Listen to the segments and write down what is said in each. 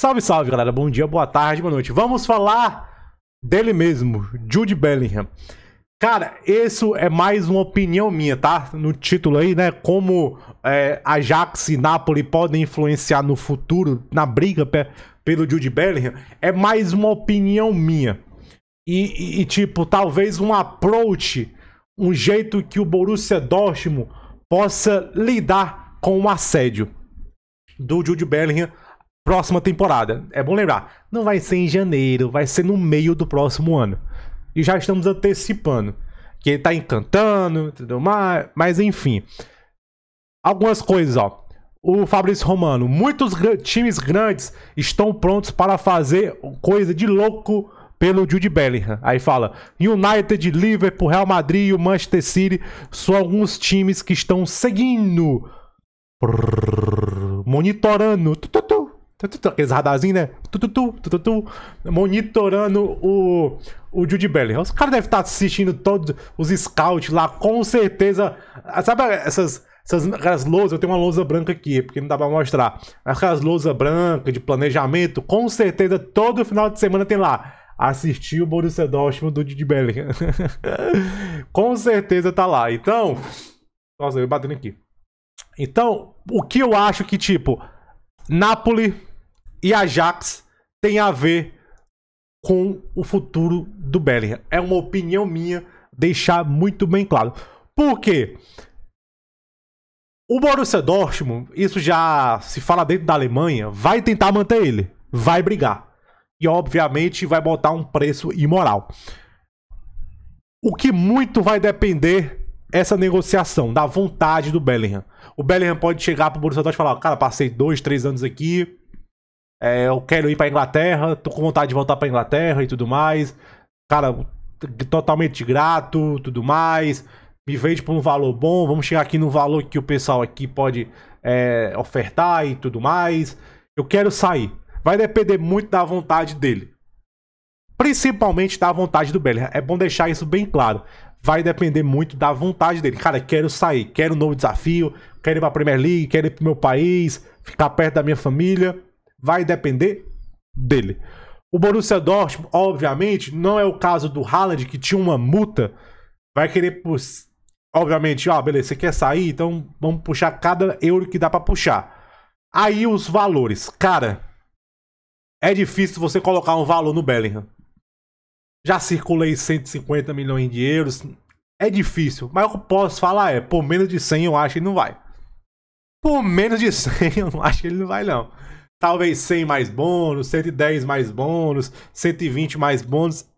Salve, salve, galera. Bom dia, boa tarde, boa noite. Vamos falar dele mesmo, Jude Bellingham. Cara, isso é mais uma opinião minha, tá? No título aí, né? Como é, Ajax e Napoli podem influenciar no futuro, na briga pelo Jude Bellingham, é mais uma opinião minha. E, e, e, tipo, talvez um approach, um jeito que o Borussia Dortmund possa lidar com o assédio do Jude Bellingham próxima temporada. É bom lembrar, não vai ser em janeiro, vai ser no meio do próximo ano. E já estamos antecipando. Que ele tá encantando, tudo mais, mas enfim. Algumas coisas, ó. O Fabrício Romano, muitos gr times grandes estão prontos para fazer coisa de louco pelo Jude Bellingham. Aí fala: United, Liverpool, Real Madrid e o Manchester City são alguns times que estão seguindo, monitorando Aqueles radarzinhos, né? Tu, tu, tu, tu, tu, tu, monitorando o, o Jude Bellingham. Os caras devem estar assistindo todos os scouts lá, com certeza. Ah, sabe essas, essas aquelas lousas? Eu tenho uma lousa branca aqui, porque não dá pra mostrar. Aquelas lousas brancas de planejamento, com certeza todo final de semana tem lá. Assistir o Borussia Dortmund do Jude Bellingham. com certeza tá lá. Então... Nossa, eu batendo aqui. Então, o que eu acho que, tipo... Napoli e Ajax tem a ver com o futuro do Bellingham. É uma opinião minha, deixar muito bem claro. Por quê? O Borussia Dortmund, isso já se fala dentro da Alemanha, vai tentar manter ele, vai brigar. E obviamente vai botar um preço imoral. O que muito vai depender essa negociação, da vontade do Bellingham. O Bellingham pode chegar pro Borussia Dortmund e falar, cara, passei dois, três anos aqui, é, eu quero ir pra Inglaterra, tô com vontade de voltar pra Inglaterra e tudo mais. Cara, totalmente grato, tudo mais. Me vende por tipo, um valor bom, vamos chegar aqui no valor que o pessoal aqui pode é, ofertar e tudo mais. Eu quero sair. Vai depender muito da vontade dele. Principalmente da vontade do Beller. É bom deixar isso bem claro. Vai depender muito da vontade dele. Cara, quero sair, quero um novo desafio, quero ir pra Premier League, quero ir pro meu país, ficar perto da minha família vai depender dele. O Borussia Dortmund, obviamente, não é o caso do Haaland, que tinha uma multa. Vai querer, obviamente, ó, ah, beleza, você quer sair, então vamos puxar cada euro que dá para puxar. Aí os valores. Cara, é difícil você colocar um valor no Bellingham. Já circulei 150 milhões de euros. É difícil. Mas o que eu posso falar é, por menos de 100 eu acho que ele não vai. Por menos de 100 eu não acho que ele não vai, não talvez 100 mais bônus, 110 mais bônus, 120 mais bônus.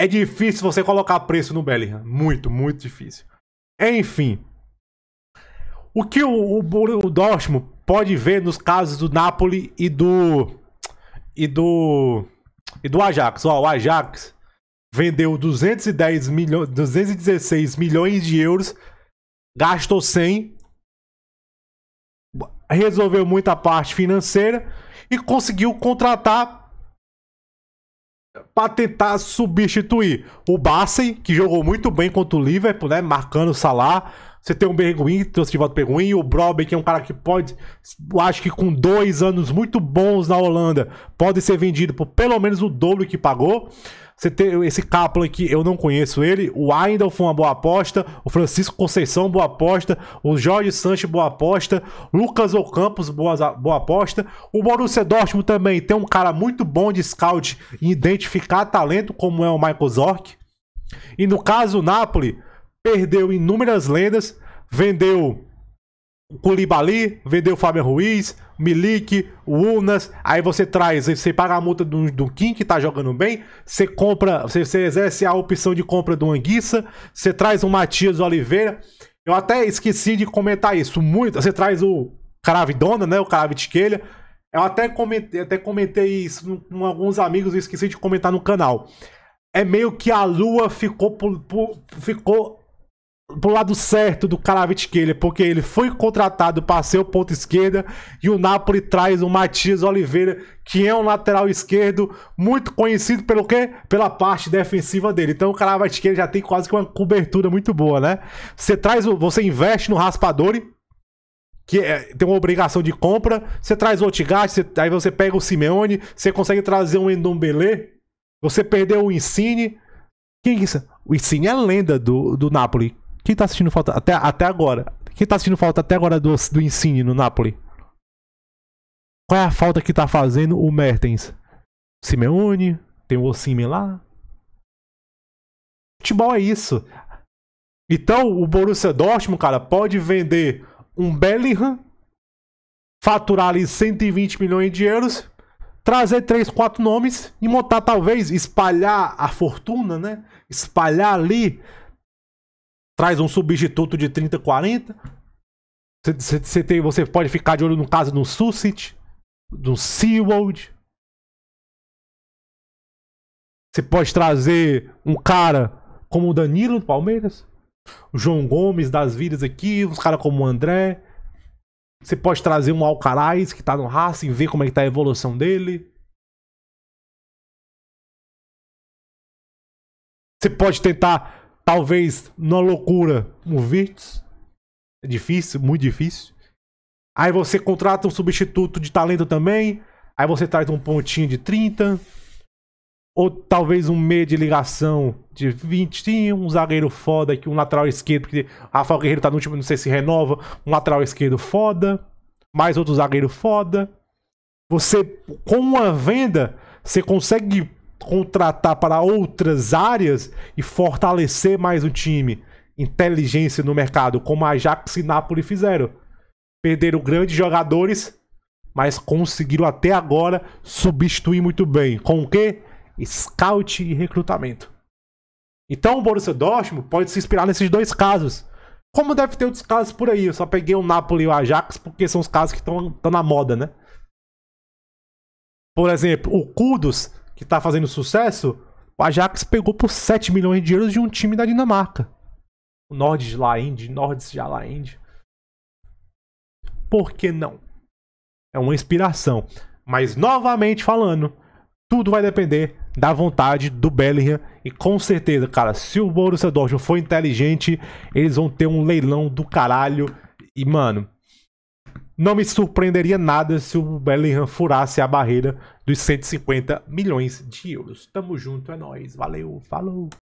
É difícil você colocar preço no Bellingham. Muito, muito difícil. Enfim. O que o, o, o Dortmund pode ver nos casos do Napoli e do. E do. E do Ajax. Ó, o Ajax vendeu 210 milho, 216 milhões de euros, gastou 100 resolveu muita parte financeira e conseguiu contratar para tentar substituir o Bassey, que jogou muito bem contra o Liverpool, né? Marcando o Salah. Você tem o Berguin, trouxe de volta o Berguin. O Brobe, que é um cara que pode, eu acho que com dois anos muito bons na Holanda, pode ser vendido por pelo menos o dobro que pagou. Você tem esse Kaplan aqui, eu não conheço ele. O Ayndel foi uma boa aposta. O Francisco Conceição, boa aposta. O Jorge Sanches, boa aposta. Lucas Ocampos, boa, boa aposta. O Borussia Dortmund também tem um cara muito bom de scout e identificar talento, como é o Michael Zorc. E no caso, o Napoli perdeu inúmeras lendas, vendeu Culibali, vendeu o Fábio Ruiz, Milik, o Unas, aí você traz, você paga a multa do, do Kim, que tá jogando bem, você compra, você, você exerce a opção de compra do Anguissa, você traz o Matias Oliveira. Eu até esqueci de comentar isso muito. Você traz o Cravidona, né? O Cravitquelha. Eu até comentei, até comentei isso com alguns amigos e esqueci de comentar no canal. É meio que a lua ficou, ficou pro lado certo do Kvaratskhelia, porque ele foi contratado para ser o ponto esquerda e o Napoli traz o Matias Oliveira, que é um lateral esquerdo muito conhecido pelo quê? Pela parte defensiva dele. Então o Kvaratskhelia já tem quase que uma cobertura muito boa, né? Você traz, você investe no Raspadori, que é, tem uma obrigação de compra, você traz o Otigaste aí você pega o Simeone, você consegue trazer um Endombele, você perdeu o Insigne, quem é isso? O Insigne é lenda do, do Napoli. Quem tá assistindo falta até, até agora? Quem tá assistindo falta até agora do, do Insigne no Napoli? Qual é a falta que tá fazendo o Mertens? Simeone, tem o Ossime lá. Futebol é isso. Então o Borussia Dortmund, cara, pode vender um Bellingham, faturar ali 120 milhões de euros, trazer três, quatro nomes e montar talvez, espalhar a fortuna, né? Espalhar ali traz um substituto de 30, 40. Você, tem, você pode ficar de olho no caso do Sussit, do Seawold. Você pode trazer um cara como o Danilo do Palmeiras, o João Gomes das vidas aqui, uns caras como o André. Você pode trazer um Alcaraz que tá no Racing, ver como é que tá a evolução dele. Você pode tentar talvez na loucura um Virtus. É difícil, muito difícil. Aí você contrata um substituto de talento também. Aí você traz um pontinho de 30. Ou talvez um meio de ligação de 20, um zagueiro foda aqui, um lateral esquerdo, porque Rafael Guerreiro tá no último, não sei se renova, um lateral esquerdo foda, mais outro zagueiro foda. Você, com uma venda, você consegue contratar para outras áreas e fortalecer mais o time. Inteligência no mercado, como a Ajax e Napoli fizeram. Perderam grandes jogadores, mas conseguiram até agora substituir muito bem. Com o quê? Scout e recrutamento. Então o Borussia Dortmund pode se inspirar nesses dois casos. Como deve ter outros casos por aí. Eu só peguei o Napoli e o Ajax porque são os casos que estão na moda, né? Por exemplo, o Kudos que tá fazendo sucesso, o Ajax pegou por 7 milhões de euros de um time da Dinamarca. O Nordic Laend, Nordic Laend. Por que não? É uma inspiração. Mas novamente falando, tudo vai depender da vontade do Bellingham e com certeza, cara, se o Borussia Dortmund for inteligente, eles vão ter um leilão do caralho e mano, não me surpreenderia nada se o Bellingham furasse a barreira dos 150 milhões de euros. Tamo junto, é nóis. Valeu, falou!